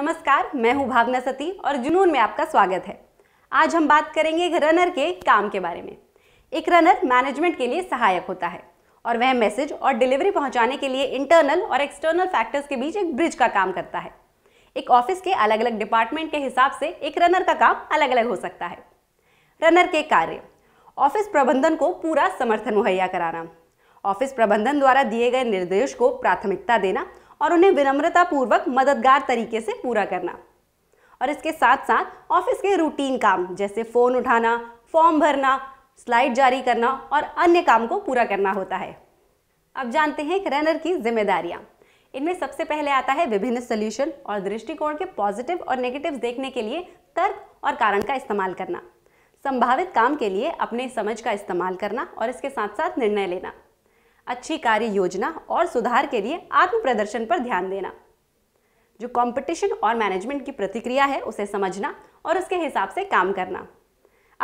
नमस्कार मैं हूं भावना सती और जुनून में आपका स्वागत है आज हम बात करेंगे एक रनर के काम के बारे में एक रनर मैनेजमेंट के लिए सहायक होता है और वह मैसेज और डिलीवरी पहुंचाने के लिए इंटरनल और एक्सटर्नल फैक्टर्स के बीच एक ब्रिज का काम करता है एक ऑफिस के अलग अलग डिपार्टमेंट के हिसाब से एक रनर का काम अलग अलग हो सकता है रनर के कार्य ऑफिस प्रबंधन को पूरा समर्थन मुहैया कराना ऑफिस प्रबंधन द्वारा दिए गए निर्देश को प्राथमिकता देना और उन्हें विनम्रता पूर्वक मददगार तरीके से पूरा करना और इसके साथ साथ ऑफिस के रूटीन काम जैसे फ़ोन उठाना फॉर्म भरना स्लाइड जारी करना और अन्य काम को पूरा करना होता है अब जानते हैं रनर की जिम्मेदारियां इनमें सबसे पहले आता है विभिन्न सोल्यूशन और दृष्टिकोण के पॉजिटिव और नेगेटिव देखने के लिए तर्क और कारण का इस्तेमाल करना संभावित काम के लिए अपने समझ का इस्तेमाल करना और इसके साथ साथ निर्णय लेना अच्छी कार्य योजना और सुधार के लिए आत्म प्रदर्शन पर ध्यान देना जो कंपटीशन और मैनेजमेंट की प्रतिक्रिया है उसे समझना और उसके हिसाब से काम करना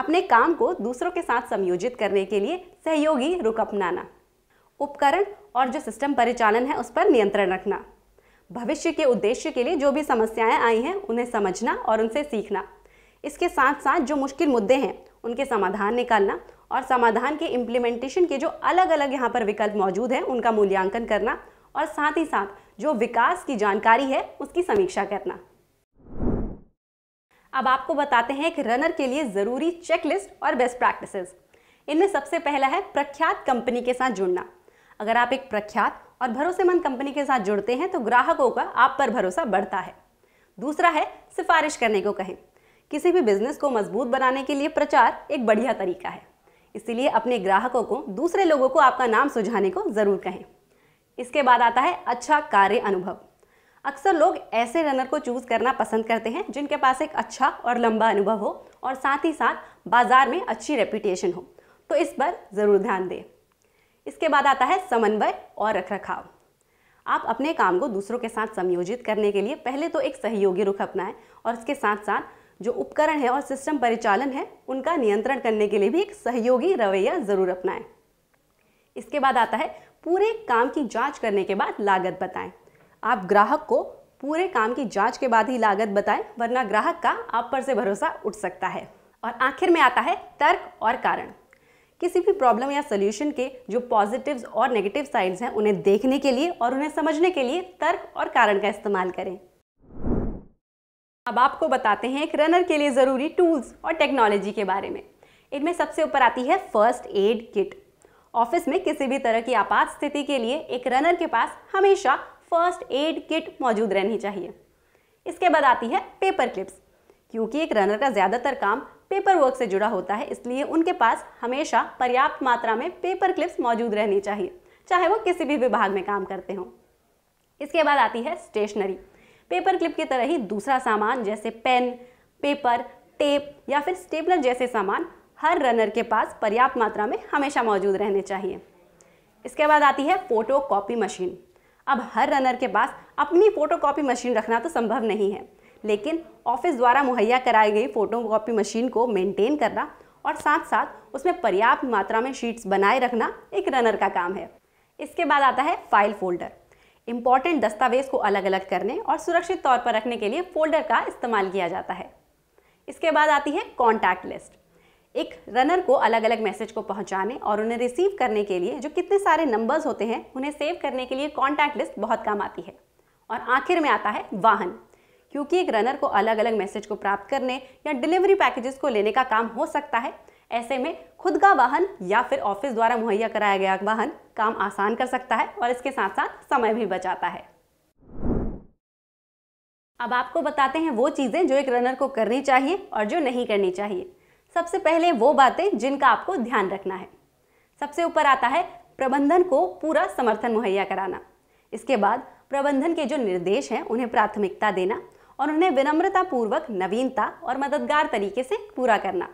अपने काम को दूसरों के साथ समयोजित करने के लिए सहयोगी रुख अपनाना उपकरण और जो सिस्टम परिचालन है उस पर नियंत्रण रखना भविष्य के उद्देश्य के लिए जो भी समस्याएं आई हैं उन्हें समझना और उनसे सीखना इसके साथ साथ जो मुश्किल मुद्दे हैं उनके समाधान निकालना और समाधान के इम्प्लीमेंटेशन के जो अलग अलग यहाँ पर विकल्प मौजूद हैं उनका मूल्यांकन करना और साथ ही साथ जो विकास की जानकारी है उसकी समीक्षा करना अब आपको बताते हैं एक रनर के लिए ज़रूरी चेकलिस्ट और बेस्ट प्रैक्टिसेस इनमें सबसे पहला है प्रख्यात कंपनी के साथ जुड़ना अगर आप एक प्रख्यात और भरोसेमंद कंपनी के साथ जुड़ते हैं तो ग्राहकों का आप पर भरोसा बढ़ता है दूसरा है सिफारिश करने को कहें किसी भी बिजनेस को मजबूत बनाने के लिए प्रचार एक बढ़िया तरीका है इसीलिए अपने ग्राहकों को दूसरे लोगों को आपका नाम सुझाने को ज़रूर कहें इसके बाद आता है अच्छा कार्य अनुभव अक्सर लोग ऐसे रनर को चूज़ करना पसंद करते हैं जिनके पास एक अच्छा और लंबा अनुभव हो और साथ ही साथ बाज़ार में अच्छी रेपुटेशन हो तो इस पर ज़रूर ध्यान दें इसके बाद आता है समन्वय और रखरखाव आप अपने काम को दूसरों के साथ संयोजित करने के लिए पहले तो एक सहयोगी रुख अपनाएं और इसके साथ साथ जो उपकरण है और सिस्टम परिचालन है उनका नियंत्रण करने के लिए भी एक सहयोगी रवैया ज़रूर अपनाएं इसके बाद आता है पूरे काम की जांच करने के बाद लागत बताएं आप ग्राहक को पूरे काम की जांच के बाद ही लागत बताएं वरना ग्राहक का आप पर से भरोसा उठ सकता है और आखिर में आता है तर्क और कारण किसी भी प्रॉब्लम या सोल्यूशन के जो पॉजिटिव्स और नेगेटिव साइड्स हैं उन्हें देखने के लिए और उन्हें समझने के लिए तर्क और कारण का इस्तेमाल करें अब आपको बताते हैं एक रनर के लिए ज़रूरी टूल्स और टेक्नोलॉजी के बारे में इनमें सबसे ऊपर आती है फर्स्ट एड किट ऑफिस में किसी भी तरह की आपात स्थिति के लिए एक रनर के पास हमेशा फर्स्ट एड किट मौजूद रहनी चाहिए इसके बाद आती है पेपर क्लिप्स क्योंकि एक रनर का ज़्यादातर काम पेपर वर्क से जुड़ा होता है इसलिए उनके पास हमेशा पर्याप्त मात्रा में पेपर क्लिप्स मौजूद रहनी चाहिए चाहे वो किसी भी विभाग में काम करते हों इसके बाद आती है स्टेशनरी पेपर क्लिप की तरह ही दूसरा सामान जैसे पेन पेपर टेप या फिर स्टेपलर जैसे सामान हर रनर के पास पर्याप्त मात्रा में हमेशा मौजूद रहने चाहिए इसके बाद आती है फोटो कॉपी मशीन अब हर रनर के पास अपनी फोटो कॉपी मशीन रखना तो संभव नहीं है लेकिन ऑफिस द्वारा मुहैया कराई गई फोटो कॉपी मशीन को मेंटेन करना और साथ साथ उसमें पर्याप्त मात्रा में शीट्स बनाए रखना एक रनर का काम है इसके बाद आता है फाइल फोल्डर इंपॉर्टेंट दस्तावेज़ को अलग अलग करने और सुरक्षित तौर पर रखने के लिए फोल्डर का इस्तेमाल किया जाता है इसके बाद आती है कॉन्टैक्ट लिस्ट एक रनर को अलग अलग मैसेज को पहुंचाने और उन्हें रिसीव करने के लिए जो कितने सारे नंबर्स होते हैं उन्हें सेव करने के लिए कॉन्टैक्ट लिस्ट बहुत काम आती है और आखिर में आता है वाहन क्योंकि एक रनर को अलग अलग मैसेज को प्राप्त करने या डिलीवरी पैकेजेस को लेने का काम हो सकता है ऐसे में खुद का वाहन या फिर ऑफिस द्वारा मुहैया कराया गया वाहन काम आसान कर सकता है और इसके साथ साथ समय भी बचाता है अब आपको बताते हैं वो चीज़ें जो एक रनर को करनी चाहिए और जो नहीं करनी चाहिए सबसे पहले वो बातें जिनका आपको ध्यान रखना है सबसे ऊपर आता है प्रबंधन को पूरा समर्थन मुहैया कराना इसके बाद प्रबंधन के जो निर्देश हैं उन्हें प्राथमिकता देना और उन्हें विनम्रता पूर्वक नवीनता और मददगार तरीके से पूरा करना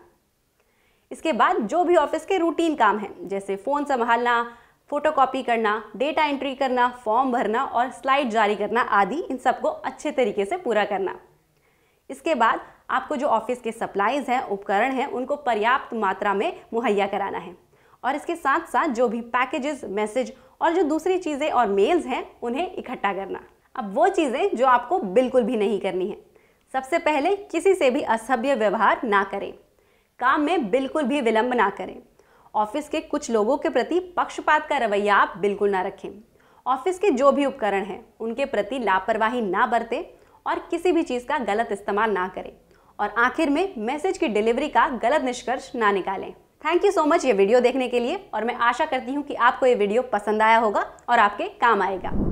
इसके बाद जो भी ऑफिस के रूटीन काम हैं जैसे फ़ोन संभालना फोटोकॉपी करना डेटा एंट्री करना फॉर्म भरना और स्लाइड जारी करना आदि इन सबको अच्छे तरीके से पूरा करना इसके बाद आपको जो ऑफिस के सप्लाईज हैं उपकरण हैं उनको पर्याप्त मात्रा में मुहैया कराना है और इसके साथ साथ जो भी पैकेजेस मैसेज और जो दूसरी चीज़ें और मेल्स हैं उन्हें इकट्ठा करना अब वो चीज़ें जो आपको बिल्कुल भी नहीं करनी है सबसे पहले किसी से भी असभ्य व्यवहार ना करें काम में बिल्कुल भी विलंब ना करें ऑफिस के कुछ लोगों के प्रति पक्षपात का रवैया आप बिल्कुल ना रखें ऑफिस के जो भी उपकरण हैं उनके प्रति लापरवाही ना बरतें और किसी भी चीज़ का गलत इस्तेमाल ना करें और आखिर में मैसेज की डिलीवरी का गलत निष्कर्ष ना निकालें थैंक यू सो मच ये वीडियो देखने के लिए और मैं आशा करती हूँ कि आपको ये वीडियो पसंद आया होगा और आपके काम आएगा